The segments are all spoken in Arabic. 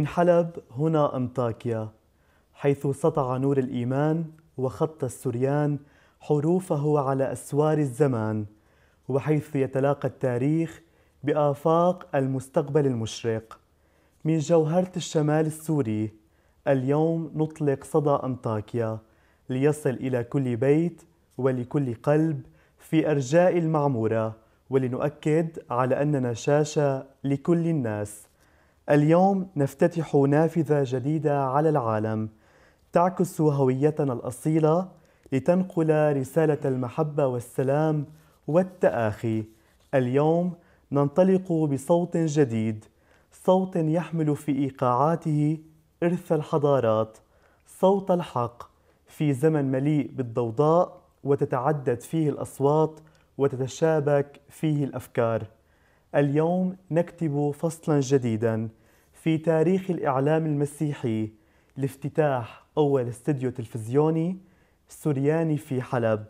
من حلب هنا أنطاكيا حيث سطع نور الإيمان وخط السريان حروفه على أسوار الزمان وحيث يتلاقى التاريخ بآفاق المستقبل المشرق من جوهرة الشمال السوري اليوم نطلق صدى أنطاكيا ليصل إلى كل بيت ولكل قلب في أرجاء المعمورة ولنؤكد على أننا شاشة لكل الناس اليوم نفتتح نافذة جديدة على العالم تعكس هويتنا الأصيلة لتنقل رسالة المحبة والسلام والتآخي. اليوم ننطلق بصوت جديد، صوت يحمل في إيقاعاته إرث الحضارات، صوت الحق في زمن مليء بالضوضاء وتتعدد فيه الأصوات وتتشابك فيه الأفكار. اليوم نكتب فصلا جديدا في تاريخ الإعلام المسيحي لافتتاح أول استديو تلفزيوني سورياني في حلب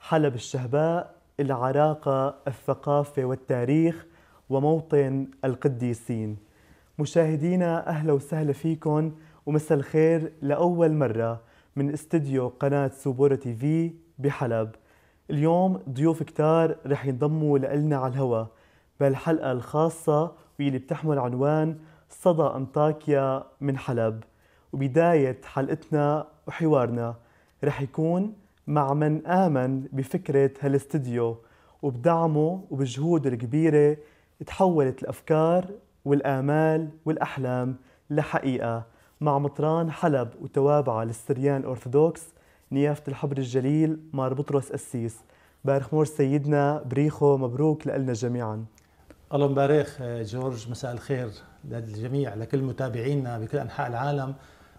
حلب الشهباء العراقة الثقافة والتاريخ وموطن القديسين مشاهدينا أهلا وسهلا فيكم ومساء الخير لأول مرة من استديو قناة سوبورة تي في بحلب اليوم ضيوف كتار رح ينضموا لنا على الهوا بهالحلقة الخاصة واللي بتحمل عنوان صدى أنطاكيا من حلب وبداية حلقتنا وحوارنا رح يكون مع من آمن بفكرة هالاستديو وبدعمه وبجهوده الكبيرة تحولت الأفكار والآمال والأحلام لحقيقة مع مطران حلب وتوابعة للسريان الأرثوذكس نيافة الحبر الجليل مار بطرس السيس بارخ مور سيدنا بريخو مبروك لنا جميعاً الله مبارك آه، جورج مساء الخير للجميع لكل متابعينا بكل انحاء العالم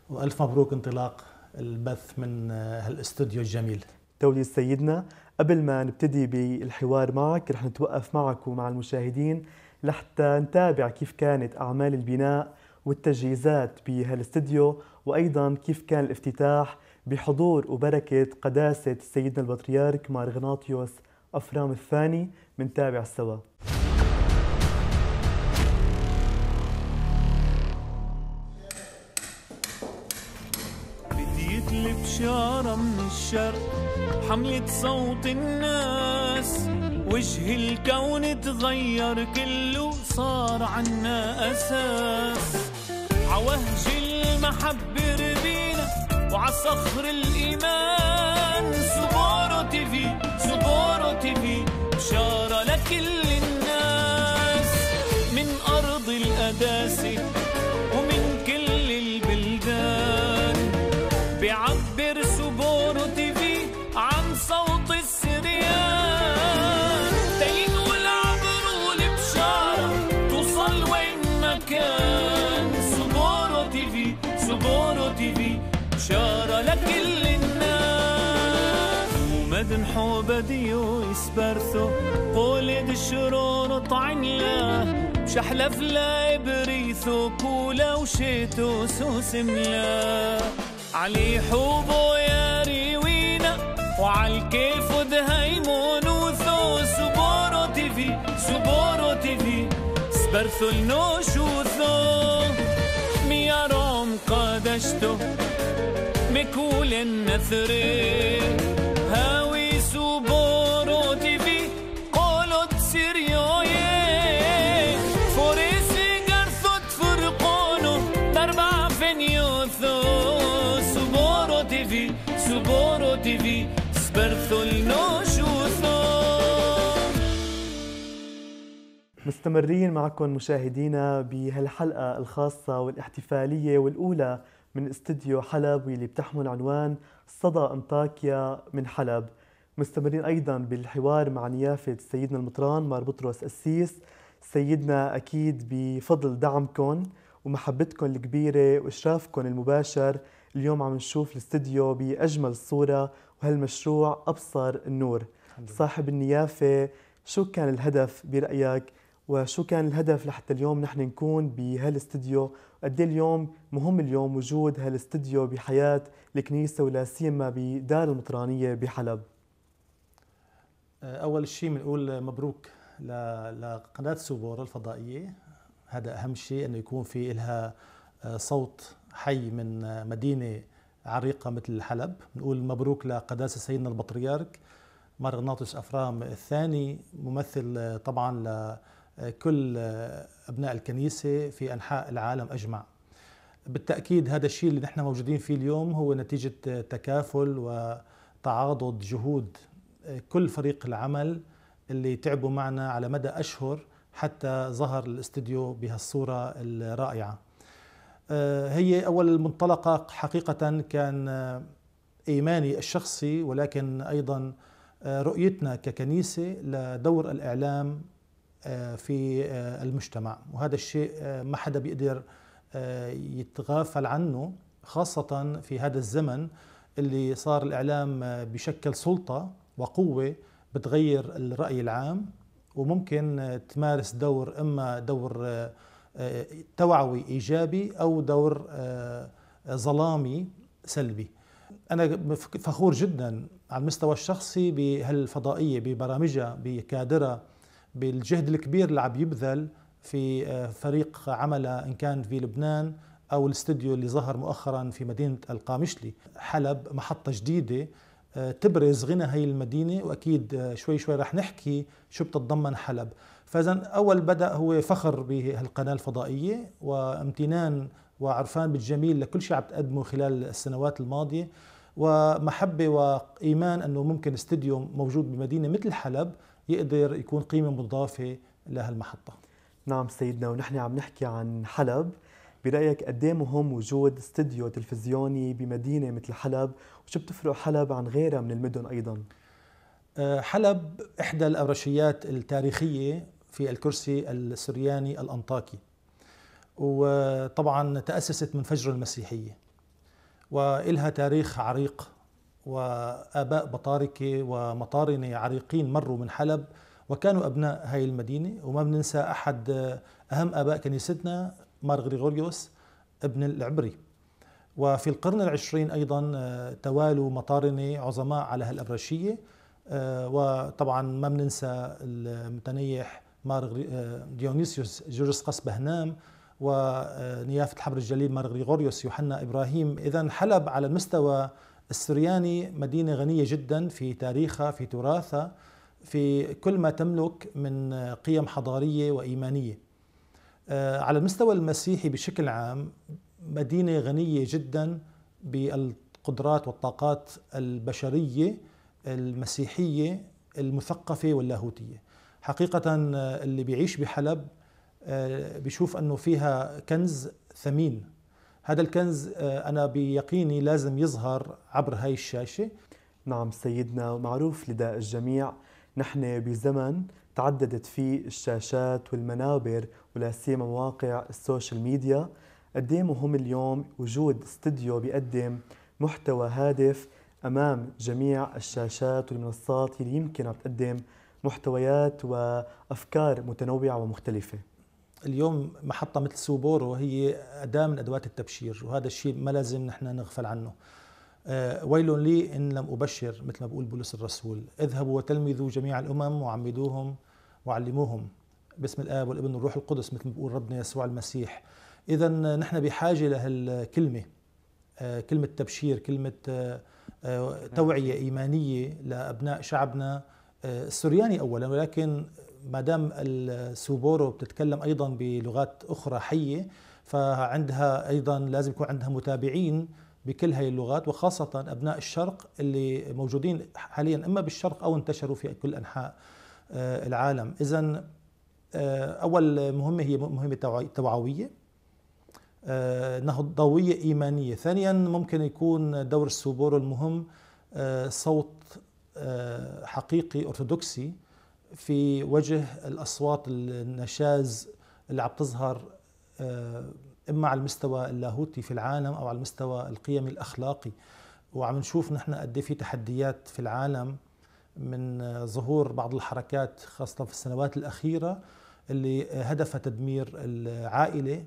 والف مبروك انطلاق البث من آه، هالاستوديو الجميل تولي سيدنا قبل ما نبتدي بالحوار معك رح نتوقف معك ومع المشاهدين لحتى نتابع كيف كانت اعمال البناء والتجهيزات بهالاستديو وايضا كيف كان الافتتاح بحضور وبركه قداسه سيدنا البطريرك مارغناطيوس افرام الثاني تابع سوا بشارة من الشرق حملة صوت الناس وجه الكون تغير كله صار عنا أساس عوهج المحبة ربينا وعصخر الإيمان برثو قولد شرور مش بشحلة فلا بريثو كولا وشيتو سوس ملا علي حوبو يا ريوينا كيف دهيمو نوثو سبورو تيفي سبورو تيفي سبرثو النوش وثو ميا روم قادشتو مكول النثري مستمرين معكم مشاهدينا بهالحلقة الخاصة والاحتفالية والأولى من استديو حلب واللي بتحمل عنوان صدى أنطاكيا من حلب مستمرين أيضا بالحوار مع نيافة سيدنا المطران مار بطرس السيس سيدنا أكيد بفضل دعمكم ومحبتكم الكبيرة وإشرافكم المباشر اليوم عم نشوف الاستديو بأجمل صورة وهالمشروع أبصر النور صاحب النيافة شو كان الهدف برأيك وشو كان الهدف لحتى اليوم نحن نكون بهالاستديو قد إيه اليوم مهم اليوم وجود هالاستديو بحياة الكنيسة ولا سيما بدار المطرانية بحلب أول شيء بنقول مبروك لقناة سوبور الفضائية هذا أهم شيء أنه يكون في لها آه، صوت حي من آه، مدينة عريقة مثل حلب نقول مبروك لقداسة سيدنا البطريرك مارغناطس أفرام الثاني ممثل آه، طبعا ل كل أبناء الكنيسة في أنحاء العالم أجمع بالتأكيد هذا الشيء اللي نحن موجودين فيه اليوم هو نتيجة تكافل وتعاضد جهود كل فريق العمل اللي تعبوا معنا على مدى أشهر حتى ظهر الاستديو بهالصورة الرائعة آه، هي أول منطلقة حقيقة كان إيماني الشخصي ولكن أيضا آه، رؤيتنا ككنيسة لدور الإعلام آه، في آه، المجتمع وهذا الشيء آه، ما حدا بيقدر يتغافل عنه خاصة في هذا الزمن اللي صار الإعلام بشكل سلطة وقوة بتغير الرأي العام وممكن تمارس دور إما دور توعوي إيجابي أو دور ظلامي سلبي أنا فخور جدا على المستوى الشخصي بهالفضائية ببرامجها بكادرها بالجهد الكبير اللي عم يبذل في آه، فريق عمله ان كان في لبنان او الاستديو اللي ظهر مؤخرا في مدينه القامشلي حلب محطه جديده آه، تبرز غنى هي المدينه واكيد آه، شوي شوي رح نحكي شو بتتضمن حلب فاذا اول بدا هو فخر بهالقناه الفضائيه وامتنان وعرفان بالجميل لكل شيء عم تقدمه خلال السنوات الماضيه ومحبه وايمان انه ممكن استديو موجود بمدينه مثل حلب يقدر يكون قيمه مضافه لهالمحطه نعم سيدنا ونحن عم نحكي عن حلب برايك قد إيه مهم وجود استديو تلفزيوني بمدينه مثل حلب وشو بتفرق حلب عن غيرها من المدن ايضا آه، حلب احدى الابرشيات التاريخيه في الكرسي السرياني الانطاكي وطبعا تاسست من فجر المسيحيه والها تاريخ عريق وآباء بطاركة ومطارنة عريقين مروا من حلب وكانوا أبناء هاي المدينة وما بننسى أحد أهم آباء كنيستنا مار غريغوريوس ابن العبري وفي القرن العشرين أيضا آه، توالوا مطارنة عظماء على هالأبرشية آه، وطبعا ما بننسى المتنيح مار آه، ديونيسيوس جورس قصبة هنام ونيافة الحبر الجليل مار غريغوريوس يوحنا إبراهيم إذا حلب على المستوى السرياني مدينة غنية جدا في تاريخها في تراثها في كل ما تملك من قيم حضارية وإيمانية آه، على المستوى المسيحي بشكل عام مدينة غنية جدا بالقدرات والطاقات البشرية المسيحية المثقفة واللاهوتية حقيقة آه، اللي بيعيش بحلب آه، بيشوف أنه فيها كنز ثمين هذا الكنز آه، أنا بيقيني لازم يظهر عبر هاي الشاشة نعم سيدنا معروف لدى الجميع نحن بزمن تعددت فيه الشاشات والمنابر ولا سيما مواقع السوشيال ميديا قديم إيه مهم اليوم وجود استديو بيقدم محتوى هادف امام جميع الشاشات والمنصات اللي يمكنها تقدم محتويات وافكار متنوعه ومختلفه اليوم محطة مثل سوبورو هي أداة من أدوات التبشير وهذا الشيء ما لازم نحن نغفل عنه آه، ويل لي إن لم أبشر مثل ما بقول بولس الرسول اذهبوا وتلمذوا جميع الأمم وعمدوهم وعلموهم باسم الآب والابن والروح القدس مثل ما بقول ربنا يسوع المسيح إذا نحن بحاجة لهالكلمة آه، كلمة تبشير كلمة آه، توعية إيمانية لأبناء شعبنا السرياني أولا ولكن دام السوبورو بتتكلم ايضا بلغات اخرى حيه فعندها ايضا لازم يكون عندها متابعين بكل هاي اللغات وخاصة أبناء الشرق اللي موجودين حاليا إما بالشرق أو انتشروا في كل أنحاء آه، العالم إذا آه، أول مهمة هي مهمة توعوية آه، نهضوية إيمانية ثانيا ممكن يكون دور السوبور المهم صوت حقيقي أرثوذكسي في وجه الاصوات النشاز اللي عم تظهر آه، اما على المستوى اللاهوتي في العالم او على المستوى القيمي الاخلاقي وعم نشوف نحن قد إيه في تحديات في العالم من آه، ظهور بعض الحركات خاصه في السنوات الاخيره اللي هدفها تدمير العائله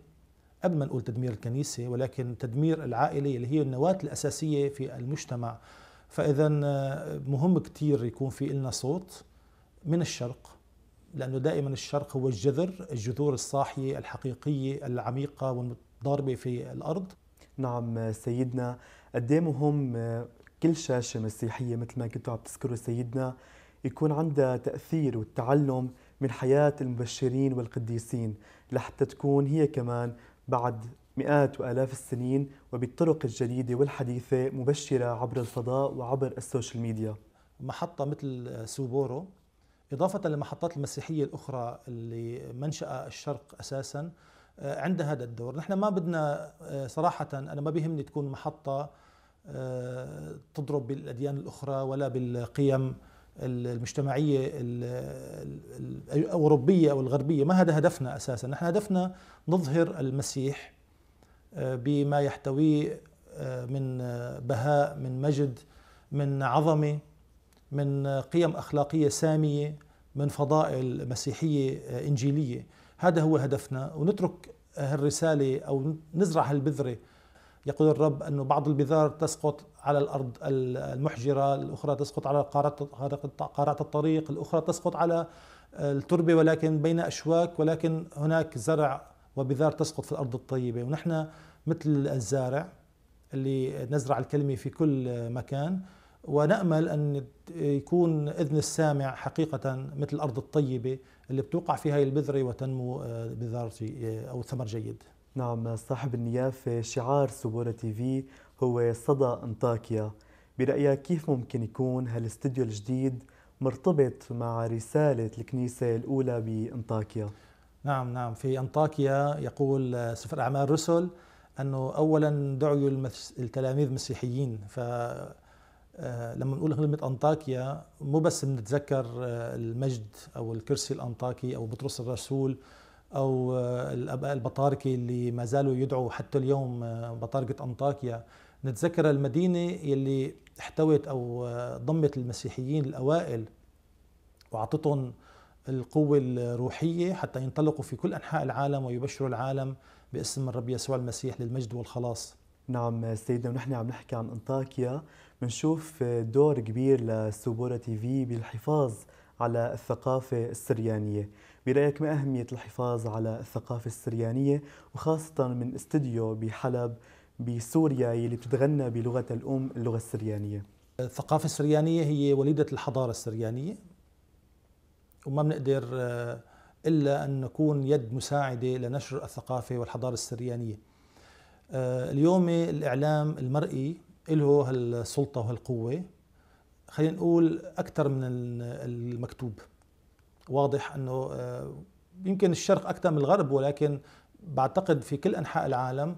قبل ما نقول تدمير الكنيسه ولكن تدمير العائله اللي هي النواه الاساسيه في المجتمع فاذا آه، مهم كثير يكون في النا صوت من الشرق لأنه دائما الشرق هو الجذر الجذور الصاحية الحقيقية العميقة والضاربة في الأرض نعم سيدنا قد إيه مهم آه، كل شاشة مسيحية مثل ما كنتوا عم تذكروا سيدنا يكون عندها تأثير والتعلم من حياة المبشرين والقديسين لحتى تكون هي كمان بعد مئات وآلاف السنين وبالطرق الجديدة والحديثة مبشرة عبر الفضاء وعبر السوشيال ميديا محطة مثل سوبورو إضافة للمحطات المسيحية الأخرى اللي منشأ الشرق أساسا آه، عندها هذا الدور نحن ما بدنا آه، صراحة أنا ما بيهمني تكون محطة آه، تضرب بالأديان الأخرى ولا بالقيم المجتمعية الأوروبية أو الغربية ما هذا هدفنا أساسا نحن هدفنا نظهر المسيح بما يحتويه من بهاء من مجد من عظمه من قيم اخلاقيه ساميه من فضائل مسيحيه آه، انجيليه هذا هو هدفنا ونترك هالرساله او نزرع هالبذره يقول الرب أنه بعض البذار تسقط على الأرض المحجرة الأخرى تسقط على قارعة الطريق الأخرى تسقط على التربة ولكن بين أشواك ولكن هناك زرع وبذار تسقط في الأرض الطيبة ونحن مثل الزارع اللي نزرع الكلمة في كل مكان ونامل ان يكون اذن السامع حقيقه مثل الارض الطيبه اللي بتوقع فيها هي البذره وتنمو آه، بذار آه، او ثمر جيد. نعم صاحب النيافه شعار سبوره تي في هو صدى انطاكيا. برايك كيف ممكن يكون هالاستديو الجديد مرتبط مع رساله الكنيسه الاولى بانطاكيا؟ نعم نعم في انطاكيا يقول سفر اعمال الرسل انه اولا دعوا التلاميذ مسيحيين ف آه، لما بنقول كلمة أنطاكيا مو بس بنتذكر آه، المجد أو الكرسي الأنطاكي أو بطرس الرسول أو آه، الأباء البطاركة اللي ما زالوا يدعوا حتى اليوم بطاركة أنطاكيا نتذكر المدينة اللي احتوت أو ضمت المسيحيين الأوائل وأعطتهم القوة الروحية حتى ينطلقوا في كل أنحاء العالم ويبشروا العالم باسم الرب يسوع المسيح للمجد والخلاص نعم سيدنا ونحن عم نحكي عن انطاكيا بنشوف دور كبير لسبورة تي في بالحفاظ على الثقافة السريانية برأيك ما أهمية الحفاظ على الثقافة السريانية وخاصة من استديو بحلب بسوريا يلي بتتغنى بلغة الأم اللغة السريانية الثقافة السريانية هي وليدة الحضارة السريانية وما بنقدر آه، إلا أن نكون يد مساعدة لنشر الثقافة والحضارة السريانية آه، اليوم الاعلام المرئي له هالسلطه وهالقوه خلينا نقول اكثر من المكتوب واضح انه آه، يمكن الشرق اكثر من الغرب ولكن بعتقد في كل انحاء العالم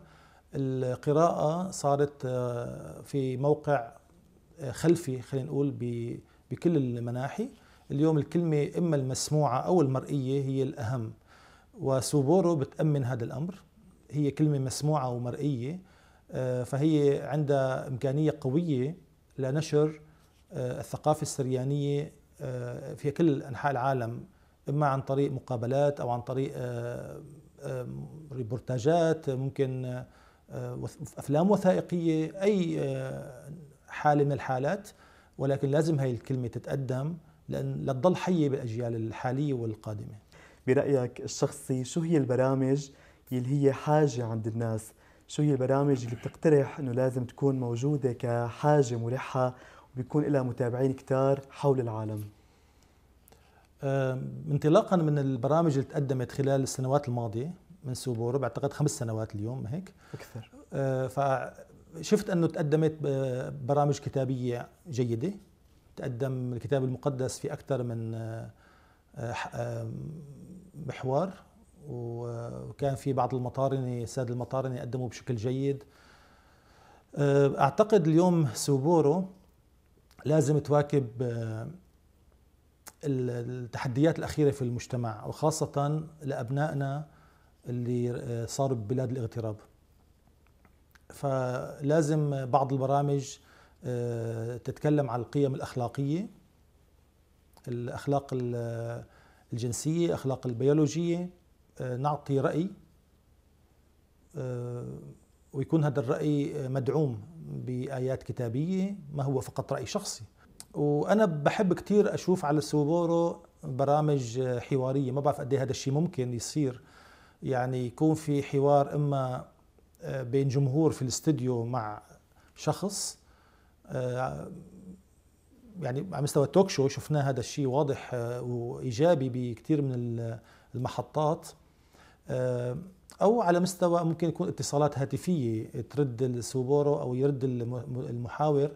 القراءه صارت آه، في موقع خلفي خلينا نقول بكل المناحي اليوم الكلمه اما المسموعه او المرئيه هي الاهم وسوبورو بتامن هذا الامر هي كلمة مسموعة ومرئية آه، فهي عندها إمكانية قوية لنشر آه، الثقافة السريانية آه، في كل أنحاء العالم إما عن طريق مقابلات أو عن طريق ريبورتاجات ممكن أفلام وثائقية أي حالة من الحالات ولكن لازم هاي الكلمة تتقدم لأن لتضل حية بالأجيال الحالية والقادمة برأيك الشخصي شو هي البرامج يلي هي حاجة عند الناس شو هي البرامج اللي بتقترح انه لازم تكون موجودة كحاجة ملحة وبيكون لها متابعين كتار حول العالم انطلاقا من البرامج اللي تقدمت خلال السنوات الماضية من سوبورو بعتقد خمس سنوات اليوم هيك أكثر أه، فشفت أنه تقدمت برامج كتابية جيدة تقدم الكتاب المقدس في أكثر من أه، محور وكان في بعض المطارنه الساده المطارنه قدموا بشكل جيد أه، اعتقد اليوم سوبورو لازم تواكب أه، التحديات الاخيره في المجتمع وخاصه لابنائنا اللي أه، صاروا ببلاد الاغتراب فلازم بعض البرامج تتكلم عن القيم الاخلاقيه الاخلاق الجنسيه الاخلاق البيولوجيه نعطي رأي آه، ويكون هذا الرأي مدعوم بآيات كتابية ما هو فقط رأي شخصي وأنا بحب كثير أشوف على السوبورو برامج حوارية ما بعرف قد إيه هذا الشيء ممكن يصير يعني يكون في حوار إما آه، بين جمهور في الاستديو مع شخص آه، يعني على مستوى التوك شو شفنا هذا الشيء واضح وايجابي بكثير من المحطات آه، او على مستوى ممكن يكون اتصالات هاتفيه ترد السوبورو او يرد المحاور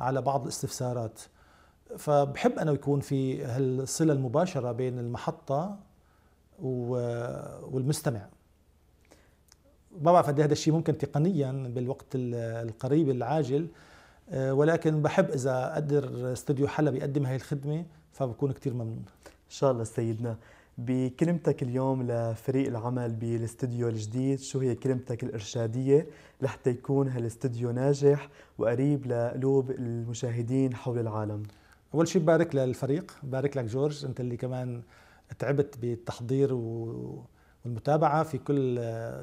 على بعض الاستفسارات فبحب انه يكون في هالصله المباشره بين المحطه والمستمع ما بعرف قد إيه هذا الشيء ممكن تقنيا بالوقت القريب العاجل آه، ولكن بحب اذا قدر استوديو حلب يقدم هاي الخدمه فبكون كثير ممنون ان شاء الله سيدنا بكلمتك اليوم لفريق العمل بالاستديو الجديد شو هي كلمتك الإرشادية لحتى يكون هالاستديو ناجح وقريب لقلوب المشاهدين حول العالم أول شيء ببارك للفريق ببارك لك جورج أنت اللي كمان تعبت بالتحضير والمتابعة في كل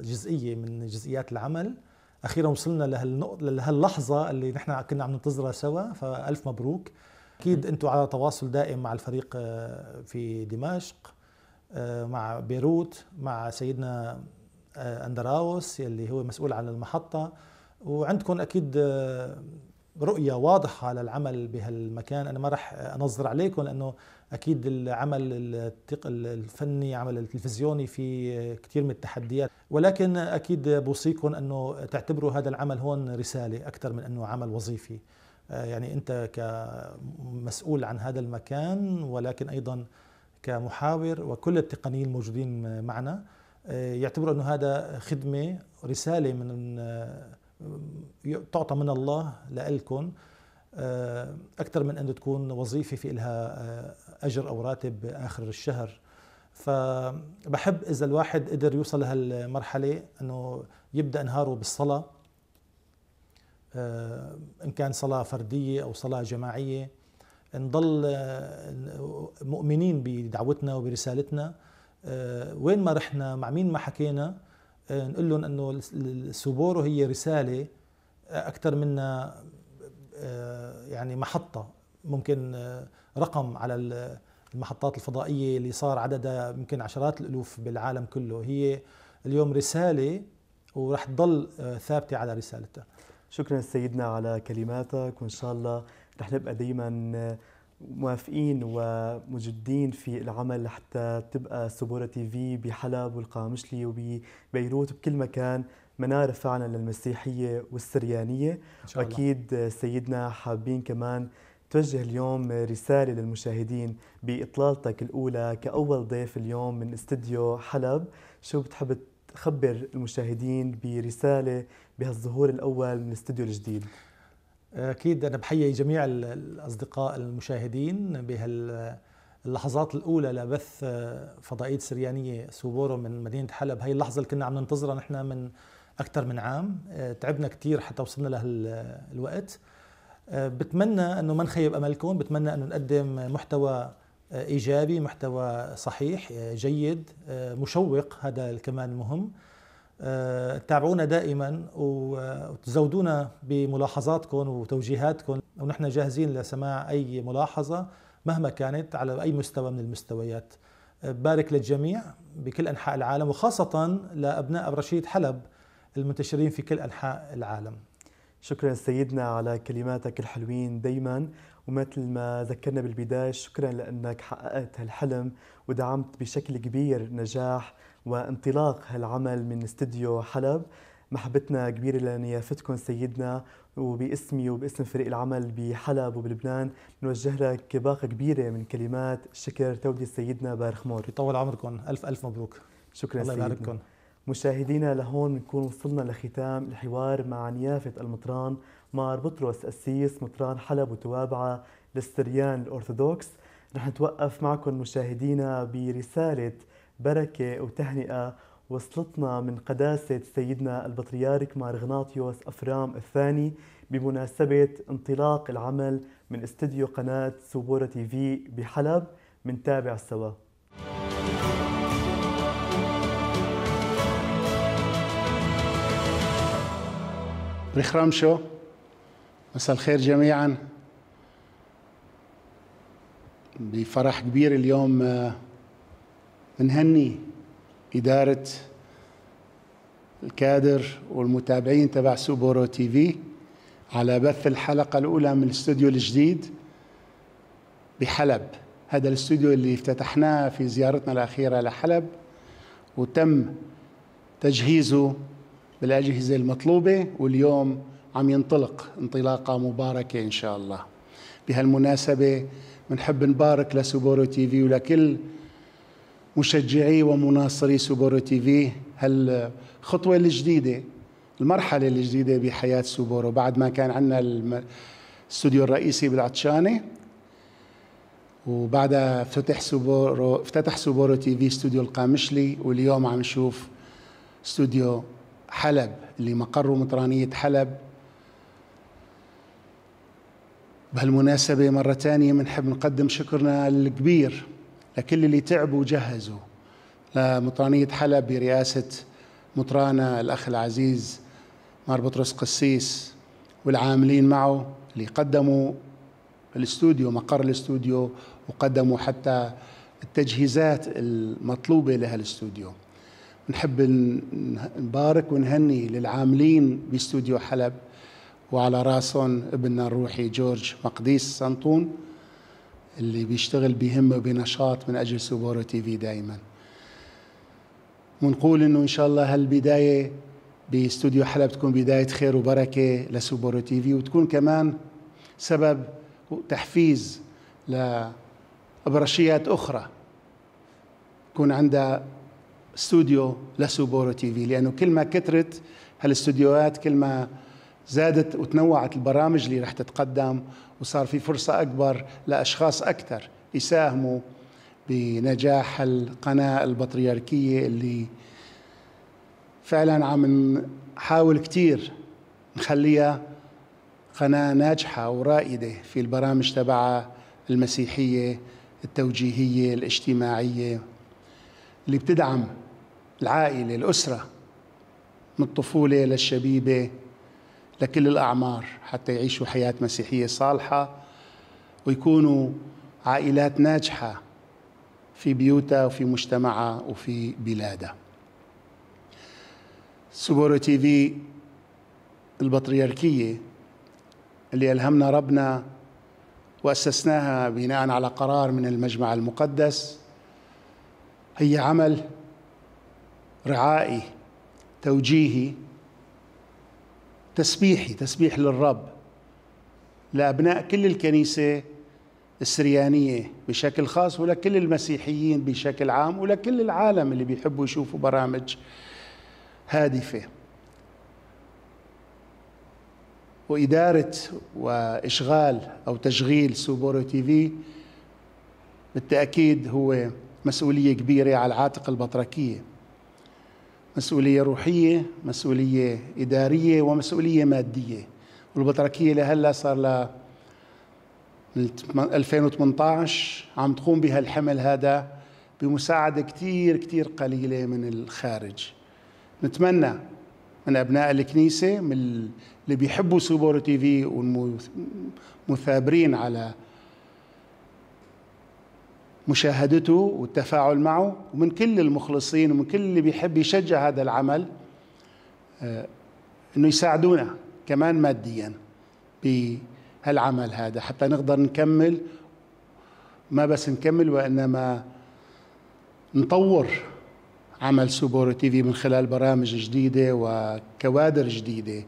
جزئية من جزئيات العمل اخيرا وصلنا لهالنقطه لهاللحظه اللي نحن كنا عم ننتظرها سوا فالف مبروك اكيد انتم على تواصل دائم مع الفريق آه، في دمشق آه، مع بيروت مع سيدنا آه، اندراوس يلي هو مسؤول عن المحطه وعندكم اكيد آه، رؤية واضحة للعمل بهالمكان أنا ما رح أنظر عليكم لأنه أكيد العمل الفني عمل التلفزيوني في كثير من التحديات ولكن أكيد بوصيكم أنه تعتبروا هذا العمل هون رسالة أكثر من أنه عمل وظيفي يعني أنت كمسؤول عن هذا المكان ولكن أيضا كمحاور وكل التقنيين الموجودين معنا آه، يعتبروا انه هذا خدمه رساله من آه، تعطى من الله لإلكم آه، اكثر من انه تكون وظيفه في إلها اجر او راتب اخر الشهر فبحب اذا الواحد قدر يوصل لهالمرحله انه يبدا نهاره بالصلاه ان كان صلاه فرديه او صلاه جماعيه نضل آه، مؤمنين بدعوتنا وبرسالتنا آه، وين ما رحنا مع مين ما حكينا آه، نقول لهم انه السبورو هي رساله اكثر منها يعني محطه ممكن رقم على المحطات الفضائيه اللي صار عددها يمكن عشرات الالوف بالعالم كله هي اليوم رساله وراح تضل ثابته على رسالتها شكرا سيدنا على كلماتك وان شاء الله رح نبقى دائما موافقين ومجدين في العمل لحتى تبقى سبورة تي في بحلب والقامشلي وببيروت بكل مكان منارة فعلا للمسيحية والسريانية أكيد وأكيد سيدنا حابين كمان توجه اليوم رسالة للمشاهدين بإطلالتك الأولى كأول ضيف اليوم من استديو حلب شو بتحب تخبر المشاهدين برسالة بهالظهور الأول من الاستديو الجديد أكيد أنا بحيي جميع الأصدقاء المشاهدين بهاللحظات الأولى لبث آه، فضائية سريانية سوبورو من مدينة حلب هي اللحظة اللي كنا عم ننتظرها نحن من أكثر من عام آه، تعبنا كثير حتى وصلنا لهالوقت آه، بتمنى أنه ما نخيب أملكم بتمنى أنه نقدم محتوى إيجابي محتوى صحيح جيد مشوق هذا كمان مهم آه، تابعونا دائما وتزودونا بملاحظاتكم وتوجيهاتكم ونحن جاهزين لسماع أي ملاحظة مهما كانت على أي مستوى من المستويات آه، بارك للجميع بكل أنحاء العالم وخاصة لأبناء رشيد حلب المنتشرين في كل أنحاء العالم شكرا سيدنا على كلماتك الحلوين دايما ومثل ما ذكرنا بالبداية شكرا لأنك حققت هالحلم ودعمت بشكل كبير نجاح وانطلاق هالعمل من استديو حلب محبتنا كبيرة لنيافتكم سيدنا وباسمي وباسم فريق العمل بحلب وبلبنان نوجه لك باقة كبيرة من كلمات شكر تودي سيدنا بارخمور يطول عمركم ألف ألف مبروك شكرا الله يبارككم مشاهدينا لهون بنكون وصلنا لختام الحوار مع نيافة المطران مار بطرس قسيس مطران حلب وتوابعة للسريان الأرثوذكس رح نتوقف معكم مشاهدينا برسالة بركة وتهنئة وصلتنا من قداسة سيدنا البطريرك مارغناطيوس أفرام الثاني بمناسبة انطلاق العمل من استديو قناة سبورة تي في بحلب من تابع سوا بخرام شو مساء الخير جميعا بفرح كبير اليوم آه، بنهني إدارة الكادر والمتابعين تبع سوبورو تي في على بث الحلقة الأولى من الاستوديو الجديد بحلب هذا الاستوديو اللي افتتحناه في زيارتنا الأخيرة لحلب وتم تجهيزه بالأجهزة المطلوبة واليوم عم ينطلق انطلاقة مباركة إن شاء الله بهالمناسبة بنحب نبارك لسوبورو تي في ولكل مشجعي ومناصري سوبر تي في هالخطوة الجديدة المرحلة الجديدة بحياة سوبورو بعد ما كان عندنا الاستوديو الرئيسي بالعطشانة وبعدها افتتح سوبورو افتتح سوبورو تي في استوديو القامشلي واليوم عم نشوف استوديو حلب اللي مقره مطرانية حلب بهالمناسبة مرة ثانية بنحب نقدم شكرنا الكبير لكل اللي تعبوا جهزوا لمطرانية حلب برئاسة مطرانا الأخ العزيز مار بطرس قسيس والعاملين معه اللي قدموا الاستوديو مقر الاستوديو وقدموا حتى التجهيزات المطلوبة لهالاستوديو نحب نبارك ونهني للعاملين باستوديو حلب وعلى راسهم ابننا الروحي جورج مقديس سنطون اللي بيشتغل بهمه وبنشاط من اجل سوبورو تي في دائما ونقول انه ان شاء الله هالبدايه باستوديو حلب تكون بدايه خير وبركه لسوبورو تي في وتكون كمان سبب تحفيز لابرشيات اخرى يكون عندها استوديو لسوبورو تي في لانه كل ما كثرت هالاستوديوهات كل ما زادت وتنوعت البرامج اللي رح تتقدم وصار في فرصة أكبر لأشخاص أكثر يساهموا بنجاح القناة البطريركية اللي فعلا عم نحاول كثير نخليها قناة ناجحة ورائدة في البرامج تبعها المسيحية التوجيهية الاجتماعية اللي بتدعم العائلة الأسرة من الطفولة للشبيبة لكل الأعمار حتى يعيشوا حياة مسيحية صالحة ويكونوا عائلات ناجحة في بيوتها وفي مجتمعها وفي بلادها سبورو تي في البطريركية اللي ألهمنا ربنا وأسسناها بناء على قرار من المجمع المقدس هي عمل رعائي توجيهي تسبيحي تسبيح للرب لأبناء كل الكنيسة السريانية بشكل خاص ولكل المسيحيين بشكل عام ولكل العالم اللي بيحبوا يشوفوا برامج هادفة وإدارة وإشغال أو تشغيل سوبورو تي في بالتأكيد هو مسؤولية كبيرة على العاتق البطركية مسؤولية روحية مسؤولية إدارية ومسؤولية مادية والبطركية لهلا صار لها من 2018 عم تقوم بهالحمل هذا بمساعدة كثير كثير قليلة من الخارج نتمنى من أبناء الكنيسة من اللي بيحبوا سوبر تي في ومثابرين على مشاهدته والتفاعل معه ومن كل المخلصين ومن كل اللي بيحب يشجع هذا العمل آه، انه يساعدونا كمان ماديا بهالعمل هذا حتى نقدر نكمل ما بس نكمل وانما نطور عمل سوبورو في من خلال برامج جديده وكوادر جديده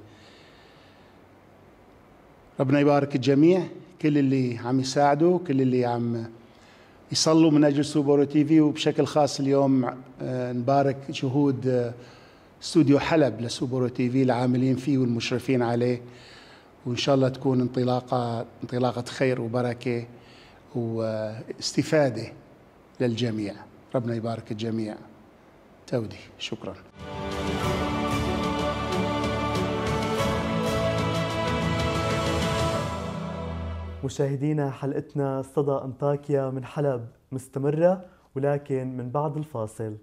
ربنا يبارك الجميع كل اللي عم يساعده كل اللي عم يصلوا من اجل سوبر تي في وبشكل خاص اليوم آه، نبارك جهود آه، استوديو حلب لسوبر تي في العاملين فيه والمشرفين عليه وان شاء الله تكون انطلاقه انطلاقه خير وبركه واستفاده للجميع ربنا يبارك الجميع تودي شكرا مشاهدينا حلقتنا صدى أنطاكيا من حلب مستمرة ولكن من بعد الفاصل.